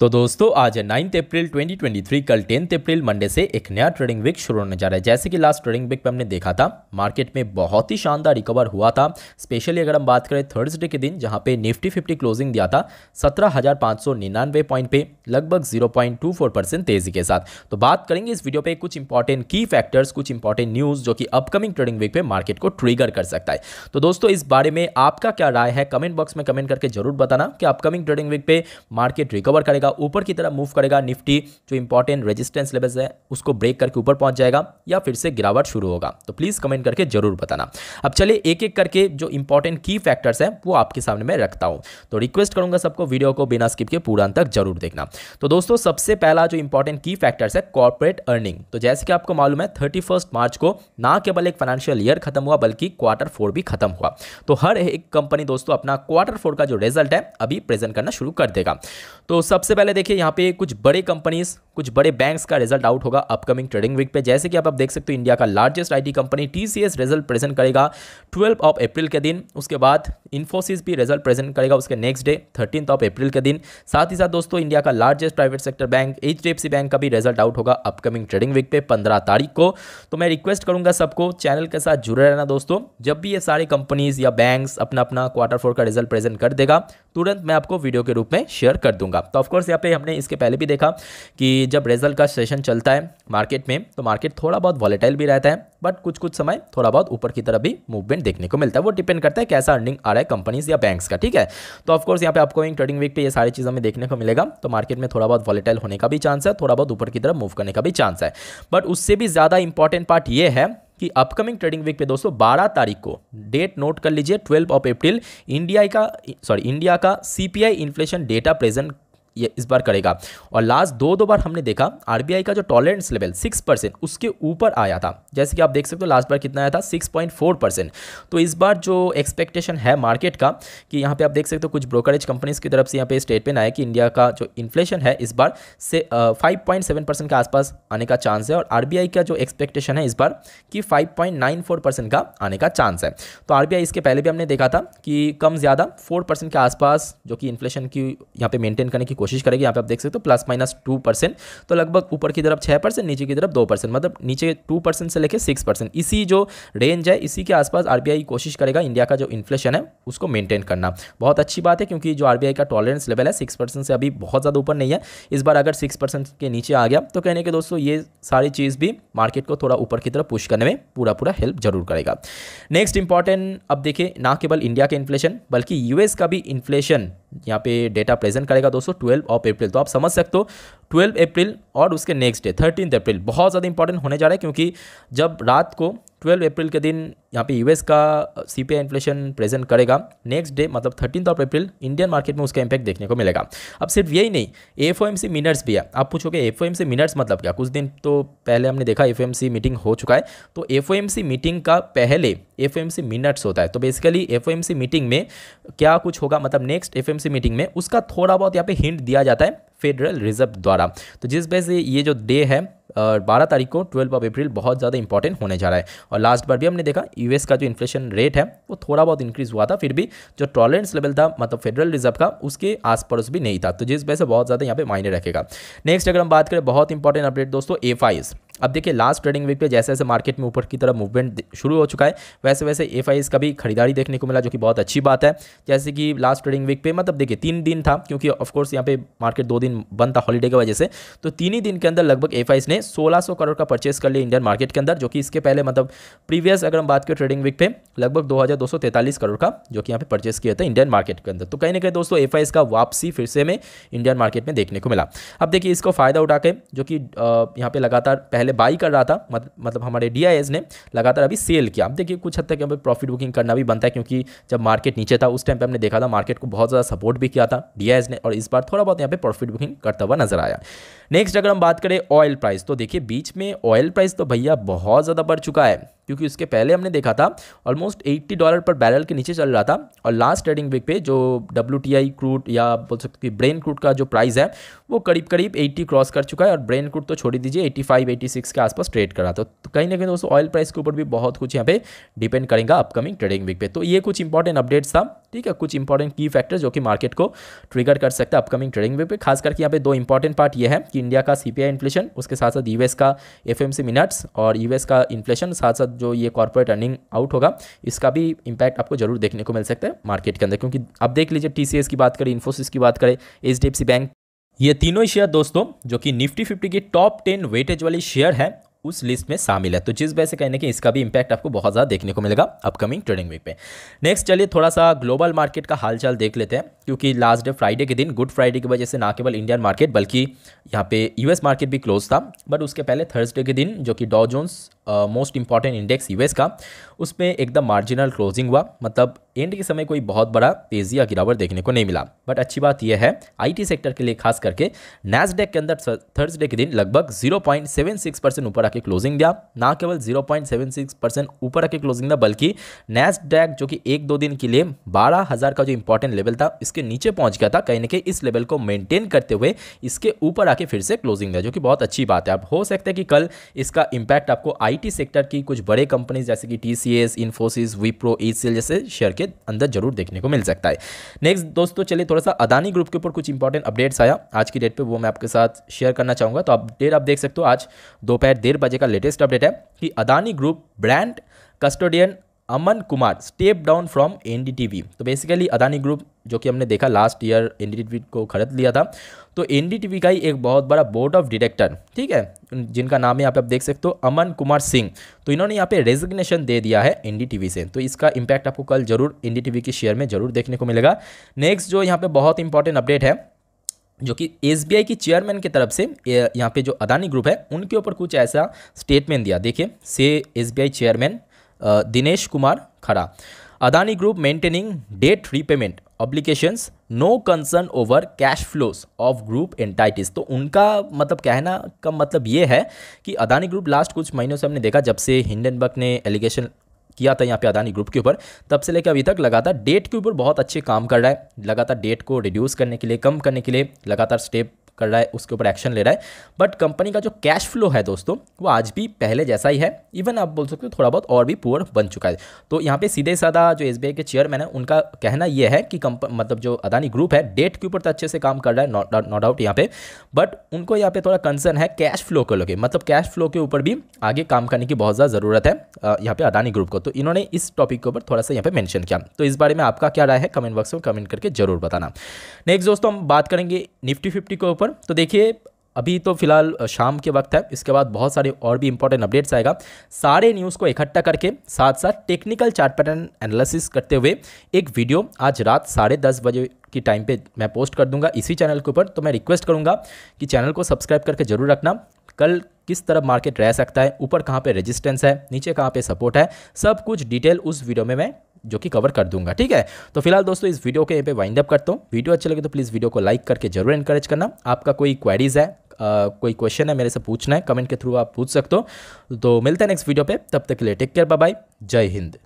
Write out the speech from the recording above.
तो दोस्तों आज है नाइन्थ अप्रैल 2023 कल टेंथ अप्रैल मंडे से एक नया ट्रेडिंग वीक शुरू होने जा रहा है जैसे कि लास्ट ट्रेडिंग वीक पे हमने देखा था मार्केट में बहुत ही शानदार रिकवर हुआ था स्पेशली अगर हम बात करें थर्सडे के दिन जहां पे निफ्टी फिफ्टी क्लोजिंग दिया था सत्रह पॉइंट पे लगभग जीरो परसेंट तेजी के साथ तो बात करेंगे इस वीडियो पे कुछ इंपॉर्टेंट की फैक्टर्स कुछ इंपॉर्टेंट न्यूज़ जो कि अपकमिंग ट्रेडिंग वीक पे मार्केट को ट्रिगर कर सकता है तो दोस्तों इस बारे में आपका क्या राय है कमेंट बॉक्स में कमेंट करके जरूर बताना कि अपकमिंग ट्रेडिंग वीक पे मार्केट रिकवर करेगा करेगा ऊपर की तरफ मूव करेगा निफ्टी जो इंपॉर्टेंट रेजिस्टेंस लेवल है उसको ब्रेक करके ऊपर पहुंच जाएगा या फिर से गिरावट शुरू होगा तो प्लीज़ कमेंट करके जरूर बताना अब चलिए एक एक करके जो इंपॉर्टेंट की फैक्टर्स हैं वो आपके सामने मैं रखता हूं तो रिक्वेस्ट करूंगा सबको वीडियो को बिना स्किप के पूरा तक जरूर देखना तो दोस्तों सबसे पहला जो इंपॉर्टेंट की फैक्टर्स है कॉर्पोरेट अर्निंग तो जैसे कि आपको मालूम है थर्टी मार्च को ना केवल एक फाइनेंशियल ईयर खत्म हुआ बल्कि क्वार्टर फोर भी खत्म हुआ तो हर एक कंपनी दोस्तों अपना क्वार्टर फोर का जो रिजल्ट है अभी प्रेजेंट करना शुरू कर देगा तो सबसे पहले देखिए यहाँ पे कुछ बड़े कंपनीज कुछ बड़े बैंक्स का रिजल्ट आउट होगा अपकमिंग ट्रेडिंग वीक पे जैसे कि आप, अब देख सकते हो इंडिया का largest IT company TCS result present करेगा 12 ऑफ अप्रैल के दिन उसके बाद इन्फोसिस भी रिजल्ट प्रेजेंट करेगा उसके next day thirteen of April के दिन साथ ही साथ दोस्तों इंडिया का largest private sector bank H bank का भी रिजल्ट आउट होगा अपकमिंग ट्रेडिंग वीक पे पंद्रह तारीख को तो मैं रिक्वेस्ट करूंगा सबको चैनल के साथ जुड़े रहना दोस्तों जब भी ये सारी कंपनीज या बैंक अपना अपना क्वार्टर फोर का रिजल्ट प्रेजेंट कर देगा तुरंत मैं आपको वीडियो के रूप में शेयर कर दूंगा तो ऑफकोर्स बस यहाँ पे हमने इसके पहले भी देखा कि जब रिजल्ट का सेशन चलता है मार्केट में तो मार्केट थोड़ा बहुत वॉलेटाइल भी रहता है बट कुछ कुछ समय थोड़ा बहुत ऊपर की तरफ भी मूवमेंट देखने को मिलता है वो डिपेंड करता है कैसा अर्निंग आ रहा है कंपनीज या बैंक्स का ठीक है तो ऑफकोर्स यहाँ पे आपको इन ट्रेडिंग वीक पे ये सारी चीज़ हमें देखने को मिलेगा तो मार्केट में थोड़ा बहुत वॉलेटाइल होने का भी चांस है थोड़ा बहुत ऊपर की तरफ मूव करने का भी चांस है बट उससे भी ज़्यादा इंपॉर्टेंट पार्ट ये है कि अपकमिंग ट्रेडिंग वीक पे दोस्तों 12 तारीख को डेट नोट कर लीजिए 12 ऑफ अप्रैल इंडिया का सॉरी इंडिया का सीपीआई इन्फ्लेशन डेटा प्रेजेंट ये इस बार करेगा और लास्ट दो दो बार हमने देखा आरबीआई का जो टॉलरेंस लेवल सिक्स परसेंट उसके ऊपर आया था जैसे कि आप देख सकते हो लास्ट बार कितना आया था सिक्स पॉइंट फोर परसेंट तो इस बार जो एक्सपेक्टेशन है मार्केट का कि यहाँ पे आप देख सकते हो कुछ ब्रोकरेज कंपनीज की तरफ से यहाँ पे स्टेटमेंट आया कि इंडिया का जो इन्फ्लेशन है इस बार से फाइव पॉइंट सेवन परसेंट के आसपास आने का चांस है और आरबीआई का जो एक्सपेक्टेशन है इस बार कि five point nine four percent का आने का चांस है तो आर इसके पहले भी हमने देखा था कि कम ज़्यादा फोर परसेंट के आसपास जो कि इन्फ्लेशन की यहाँ पे मेंटेन करने की कोशिश करेगी यहाँ पे आप देख सकते हो प्लस माइनस टू परसेंट तो लगभग ऊपर की तरफ छः परसेंट नीचे की तरफ दो परसेंट मतलब नीचे टू परसेंट से लेकर सिक्स परसेंट इसी जो रेंज है इसी के आसपास आर कोशिश करेगा इंडिया का जो इन्फ्लेशन है उसको मेनटेन करना बहुत अच्छी बात है क्योंकि जो आर का टॉलरेंस लेवल है सिक्स से अभी बहुत ज़्यादा ऊपर नहीं है इस बार अगर सिक्स के नीचे आ गया तो कहने के दोस्तों ये सारी चीज़ भी मार्केट को थोड़ा ऊपर की तरफ पुश करने में पूरा पूरा हेल्प जरूर करेगा नेक्स्ट इंपॉर्टेंट अब देखिए ना केवल इंडिया का इन्फ्लेशन बल्कि यूएस का भी इन्फ्लेशन यहाँ पे डेटा प्रेजेंट करेगा दोस्तों ट्वेल्व ऑफ अप्रैल तो आप समझ सकते हो ट्वेल्व अप्रैल और उसके नेक्स्ट डे थर्टीन अप्रैल बहुत ज़्यादा इंपॉर्टेंट होने जा रहा है क्योंकि जब रात को ट्वेल्व अप्रैल के दिन यहाँ पे यूएस का सीपीआई इन्फ्लेशन प्रेजेंट करेगा नेक्स्ट डे मतलब thirteen of April Indian market में उसका इंपैक्ट देखने को मिलेगा अब सिर्फ यही नहीं एफ मिनट्स भी है आप पूछोगे एफ मिनट्स मतलब क्या कुछ दिन तो पहले हमने देखा एफ मीटिंग हो चुका है तो एफ मीटिंग का पहले एफ मिनट्स होता है तो बेसिकली एफ मीटिंग में क्या कुछ होगा मतलब नेक्स्ट एफ मीटिंग में उसका थोड़ा बहुत यहाँ पे हिंट दिया जाता है फेडरल रिजर्व द्वारा तो जिस वजह से ये जो डे है बारह तारीख को ट्वेल्व ऑफ अप्रैल बहुत ज़्यादा इंपॉर्टेंट होने जा रहा है और लास्ट बार भी हमने देखा यूएस का जो इन्फ्लेशन रेट है वो थोड़ा बहुत इंक्रीज हुआ था फिर भी जो टॉलरेंस लेवल था मतलब फेडरल रिजर्व का उसके आस पड़ोस भी नहीं था तो जिस वजह से बहुत ज़्यादा यहाँ पे मायने रखेगा नेक्स्ट अगर हम बात करें बहुत इंपॉर्टेंट अपडेट दोस्तों एफ अब देखिए लास्ट ट्रेडिंग वीक पे जैसे जैसे मार्केट में ऊपर की तरफ मूवमेंट शुरू हो चुका है वैसे वैसे एफ का भी खरीदारी देखने को मिला जो कि बहुत अच्छी बात है जैसे कि लास्ट ट्रेडिंग वीक पे मतलब देखिए तीन दिन था क्योंकि ऑफकोर्स यहाँ पे मार्केट दो दिन बंद था हॉलीडे की वजह से तो तीन ही दिन के अंदर लगभग एफ ने सोलह करोड़ का परचेस कर लिया इंडियन मार्केट के अंदर जो कि इसके पहले मतलब प्रीवियस अगर हम बात करें ट्रेडिंग वीक पे लगभग दो करोड़ का जो कि यहाँ पे परचेस किया था इंडियन मार्केट के अंदर तो कहीं ना कहीं दोस्तों एफ का वापसी फिर से में इंडियन मार्केट में देखने को मिला अब देखिए इसको फायदा उठा के जो कि यहाँ पे लगातार पहले पहले बाई कर रहा था मत, मतलब हमारे डी ने लगातार अभी सेल किया अब देखिए कुछ हद तक यहाँ पर प्रॉफिट बुकिंग करना भी बनता है क्योंकि जब मार्केट नीचे था उस टाइम पर हमने देखा था मार्केट को बहुत ज़्यादा सपोर्ट भी किया था डी ने और इस बार थोड़ा बहुत यहाँ पर प्रॉफिट बुकिंग करता हुआ नजर आया नेक्स्ट अगर हम बात करें ऑयल प्राइस तो देखिए बीच में ऑयल प्राइस तो भैया बहुत ज़्यादा बढ़ चुका है क्योंकि उसके पहले हमने देखा था ऑलमोस्ट 80 डॉलर पर बैरल के नीचे चल रहा था और लास्ट ट्रेडिंग वीक पे जो डब्ल्यू टी आई क्रूड या बोल सकते हैं ब्रेन क्रूड का जो प्राइस है वो करीब करीब 80 क्रॉस कर चुका है और ब्रेन क्रूड तो छोड़ी दीजिए 85 86 के आसपास ट्रेड कर रहा था तो कहीं ना कहीं दोस्तों ऑयल प्राइस के ऊपर भी बहुत कुछ यहाँ पे डिपेंड करेंगे अपकमिंग ट्रेडिंग वीक पे तो ये कुछ इंपॉर्टेंट अपडेट्स था ठीक है कुछ इंपॉर्टेंट की फैक्टर जो कि मार्केट को ट्रिगर कर सकता है अपकमिंग ट्रेडिंग में खास करके यहाँ पे दो इंपॉर्टेंट पार्ट ये है कि इंडिया का सीपीआई इन्फ्लेशन उसके साथ साथ यूएस का एफएमसी मिनट्स और यूएस का इन्फ्लेशन साथ साथ जो ये कॉर्पोरेट अर्निंग आउट होगा इसका भी इंपैक्ट आपको जरूर देखने को मिल सकता है मार्केट के अंदर क्योंकि अब देख लीजिए टी की बात करें इन्फोसिस की बात करें एच बैंक ये तीनों ही शेयर दोस्तों जो कि निफ्टी फिफ्टी के टॉप टेन वेटेज वाली शेयर है उस लिस्ट में शामिल है तो जिस वजह से कहने के इसका भी इंपैक्ट आपको बहुत ज़्यादा देखने को मिलेगा अपकमिंग ट्रेडिंग वीक पे नेक्स्ट चलिए थोड़ा सा ग्लोबल मार्केट का हालचाल देख लेते हैं क्योंकि लास्ट डे फ्राइडे के दिन गुड फ्राइडे की वजह से ना केवल इंडियन मार्केट बल्कि यहाँ पे यूएस मार्केट भी क्लोज था बट उसके पहले थर्सडे के दिन जो कि Dow Jones most important index US का उसमें एकदम मार्जिनल क्लोजिंग हुआ मतलब एंड के समय कोई बहुत बड़ा तेजी या गिरावट देखने को नहीं मिला बट अच्छी बात यह है आईटी सेक्टर के लिए खास करके नैसडेक के अंदर थर्सडे के दिन लगभग 0.76 परसेंट ऊपर आके क्लोजिंग दिया ना केवल 0.76 परसेंट ऊपर आके क्लोजिंग दिया बल्कि नैसडेक जो कि एक दो दिन के लिए बारह हज़ार का जो इंपॉर्टेंट लेवल था इसके नीचे पहुंच गया था कहीं ना कहीं इस लेवल को मेनटेन करते हुए इसके ऊपर आके फिर से क्लोजिंग दिया जो कि बहुत अच्छी बात है अब हो सकता है कि कल इसका इम्पैक्ट आपको आई आईटी सेक्टर की कुछ बड़े कंपनीज जैसे कि टीसीएस इंफोसिस विप्रो ईसीएल जैसे शेयर के अंदर जरूर देखने को मिल सकता है नेक्स्ट दोस्तों चलिए थोड़ा सा अदानी ग्रुप के ऊपर कुछ इंपॉर्टेंट अपडेट्स आया आज की डेट पर वो मैं आपके साथ शेयर करना चाहूँगा तो अपडेट आप देख सकते हो आज दोपहर डेढ़ बजे का लेटेस्ट अपडेट है कि Adani group brand custodian Aman Kumar step down from NDTV तो बेसिकली अदानी ग्रुप जो कि हमने देखा लास्ट ईयर एन को खरीद लिया था तो एन का ही एक बहुत बड़ा बोर्ड ऑफ डायरेक्टर ठीक है जिनका नाम यहाँ पे आप देख सकते हो अमन कुमार सिंह तो इन्होंने यहाँ पे रेजिग्नेशन दे दिया है एन से तो इसका इम्पैक्ट आपको कल जरूर एन के शेयर में जरूर देखने को मिलेगा नेक्स्ट जो यहाँ पर बहुत इंपॉर्टेंट अपडेट है जो कि एस की चेयरमैन की तरफ से यहाँ पर जो अदानी ग्रुप है उनके ऊपर कुछ ऐसा स्टेटमेंट दिया देखिए से S chairman Dinesh Kumar Khara Adani group maintaining debt repayment obligations no concern over cash flows of group entities तो उनका मतलब कहना का मतलब ये है कि अदानी ग्रुप लास्ट कुछ महीनों से हमने देखा जब से हिंडनबर्ग ने एलिगेशन किया था यहाँ पे अदानी ग्रुप के ऊपर तब से लेकर अभी तक लगातार डेट के ऊपर बहुत अच्छे काम कर रहा है लगातार डेट को रिड्यूस करने के लिए कम करने के लिए लगातार स्टेप कर रहा है उसके ऊपर एक्शन ले रहा है बट कंपनी का जो कैश फ्लो है दोस्तों वो आज भी पहले जैसा ही है इवन आप बोल सकते हो थोड़ा बहुत और भी पुअर बन चुका है तो यहाँ पे सीधे साधा जो एस के चेयरमैन है उनका कहना यह है कि मतलब जो अदानी ग्रुप है डेट के ऊपर तो अच्छे से काम कर रहा है नो डाउट यहाँ पे बट उनको यहाँ पे थोड़ा कंसर्न है कैश फ्लो को लेकर मतलब कैश फ्लो के ऊपर भी आगे काम करने की बहुत ज़्यादा ज़रूरत है यहाँ पे अदानी ग्रुप को तो इन्होंने इस टॉपिक के ऊपर थोड़ा सा यहाँ पे मैंशन किया तो इस बारे में आपका क्या राय है कमेंट बॉक्स में कमेंट करके जरूर बताना नेक्स्ट दोस्तों हम बात करेंगे निफ्टी फिफ्टी के ऊपर पर तो देखिए अभी तो फिलहाल शाम के वक्त है इसके बाद बहुत सारे और भी इंपॉर्टेंट अपडेट्स आएगा सारे न्यूज़ को इकट्ठा करके साथ साथ टेक्निकल चार्ट पैटर्न एनालिसिस करते हुए एक वीडियो आज रात साढ़े दस बजे की टाइम पे मैं पोस्ट कर दूंगा इसी चैनल के ऊपर तो मैं रिक्वेस्ट करूंगा कि चैनल को सब्सक्राइब करके जरूर रखना कल किस तरफ मार्केट रह सकता है ऊपर कहाँ पर रजिस्टेंस है नीचे कहाँ पर सपोर्ट है सब कुछ डिटेल उस वीडियो में मैं जो कि कवर कर दूंगा ठीक है तो फिलहाल दोस्तों इस वीडियो के यहाँ पे वाइंड अप करता हूँ वीडियो अच्छा लगे तो प्लीज़ वीडियो को लाइक करके जरूर इंकरेज करना आपका कोई क्वेरीज है आ, कोई क्वेश्चन है मेरे से पूछना है कमेंट के थ्रू आप पूछ सकते हो तो मिलते हैं नेक्स्ट वीडियो पर तब तक के लिए टेक केयर बाय जय हिंद